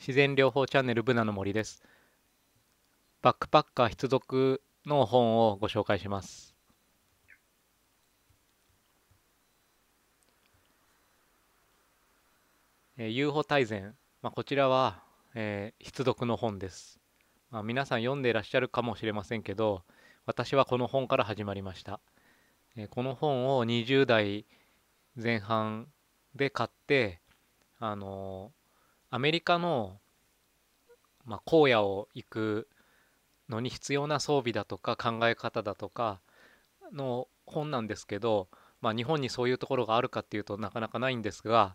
自然療法チャンネルブナの森ですバックパッカー必読の本をご紹介しますえー、o 大全、まあ、こちらは、えー、必読の本です、まあ、皆さん読んでいらっしゃるかもしれませんけど私はこの本から始まりました、えー、この本を20代前半で買ってあのアメリカの、まあ、荒野を行くのに必要な装備だとか考え方だとかの本なんですけど、まあ、日本にそういうところがあるかっていうとなかなかないんですが、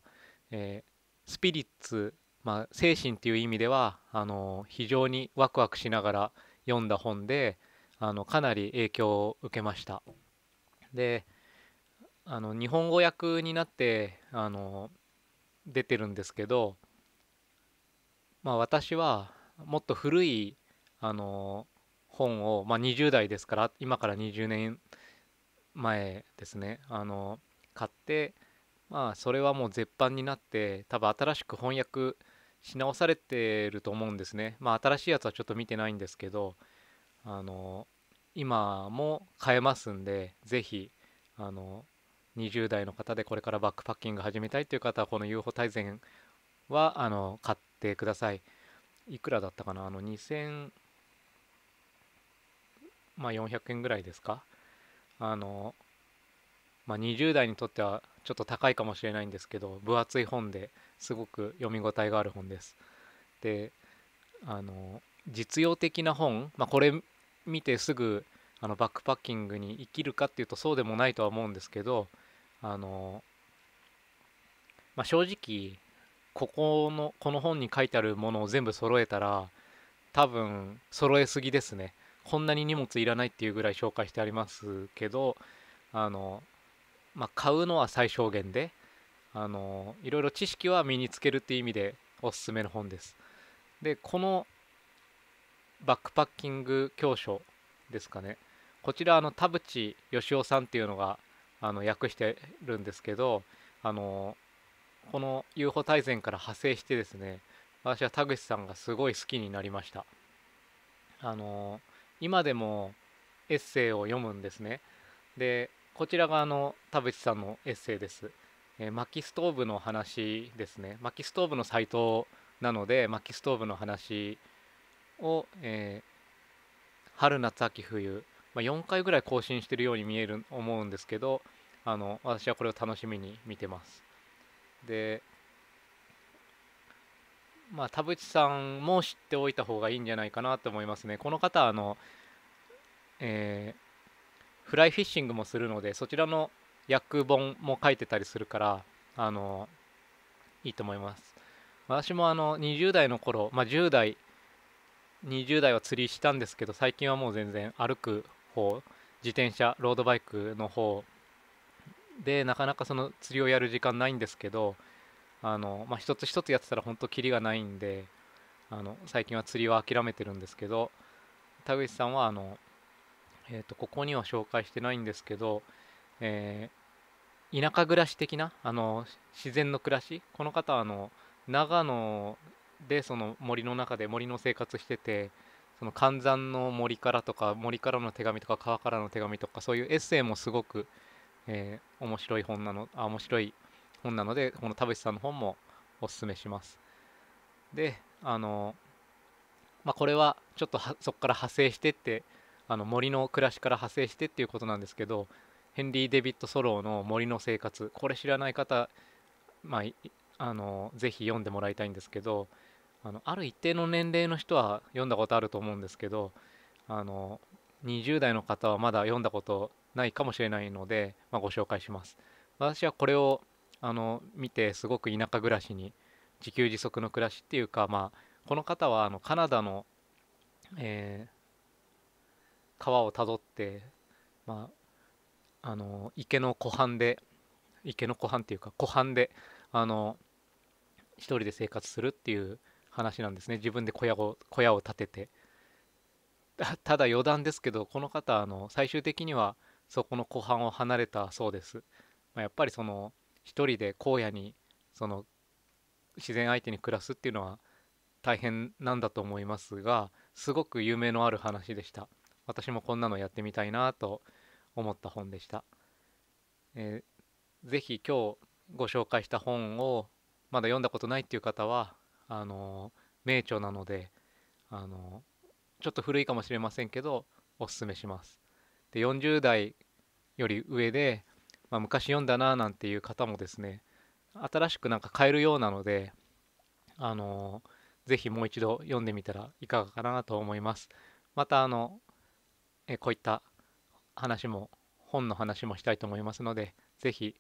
えー、スピリッツ、まあ、精神っていう意味ではあの非常にワクワクしながら読んだ本であのかなり影響を受けました。であの日本語訳になってあの出てるんですけどまあ、私はもっと古いあの本を、まあ、20代ですから今から20年前ですねあの買ってまあそれはもう絶版になって多分新しく翻訳し直されてると思うんですねまあ新しいやつはちょっと見てないんですけどあの今も買えますんで是非あの20代の方でこれからバックパッキング始めたいという方はこの UFO 大全はあの買ってってください。いくらだったかなあの2000、まあ400円ぐらいですかあの、まあ20代にとってはちょっと高いかもしれないんですけど、分厚い本ですごく読み応えがある本です。で、あの、実用的な本、まあこれ見てすぐあのバックパッキングに生きるかっていうとそうでもないとは思うんですけど、あの、まあ正直、ここのこの本に書いてあるものを全部揃えたら多分揃えすぎですねこんなに荷物いらないっていうぐらい紹介してありますけどあの、まあ、買うのは最小限であのいろいろ知識は身につけるっていう意味でおすすめの本ですでこのバックパッキング教書ですかねこちらあの田淵義雄さんっていうのがあの訳してるんですけどあのこの UFO 大全から派生してですね私は田口さんがすごい好きになりましたあの今でもエッセイを読むんですねでこちら側の田淵さんのエッセイです、えー、薪ストーブの話ですね薪ストーブのサイトなので薪ストーブの話を、えー、春夏秋冬、まあ、4回ぐらい更新してるように見える思うんですけどあの私はこれを楽しみに見てますでまあ、田淵さんも知っておいた方がいいんじゃないかなと思いますね。この方あの、えー、フライフィッシングもするのでそちらの訳本も書いてたりするからあのいいと思います。私もあの20代の頃、まあ、10代20代は釣りしたんですけど最近はもう全然歩く方自転車ロードバイクの方でなかなかその釣りをやる時間ないんですけどあの、まあ、一つ一つやってたら本当キリがないんであの最近は釣りは諦めてるんですけど田口さんはあの、えーと、ここには紹介してないんですけど、えー、田舎暮らし的なあの自然の暮らしこの方はあの長野でその森の中で森の生活しててその寒山の森からとか森からの手紙とか川からの手紙とかそういうエッセイもすごくえー、面白い本なのあ面白い本なのでこの田淵さんの本もおすすめしますであのまあ、これはちょっとそこから派生してってあの森の暮らしから派生してっていうことなんですけどヘンリー・デビッド・ソローの「森の生活」これ知らない方、まあ、あのぜひ読んでもらいたいんですけどあのある一定の年齢の人は読んだことあると思うんですけどあの20代の方はまだ読んだことないかもしれないので、まあ、ご紹介します私はこれをあの見てすごく田舎暮らしに自給自足の暮らしっていうか、まあ、この方はあのカナダの、えー、川をたどって、まあ、あの池の湖畔で池の湖畔っていうか湖畔であの1人で生活するっていう話なんですね自分で小屋を小屋を建ててただ余談ですけどこの方あの最終的にはそこの湖畔を離れたそうです、まあ、やっぱりその一人で荒野にその自然相手に暮らすっていうのは大変なんだと思いますがすごく夢のある話でした私もこんなのやってみたいなと思った本でした、えー、ぜひ今日ご紹介した本をまだ読んだことないっていう方はあの名著なのであのちょっと古いかもしれませんけどおすすめしますで40代より上で、まあ、昔読んだななんていう方もですね新しくなんか買えるようなのであのー、ぜひもう一度読んでみたらいかがかなと思いますまたあのえこういった話も本の話もしたいと思いますのでぜひ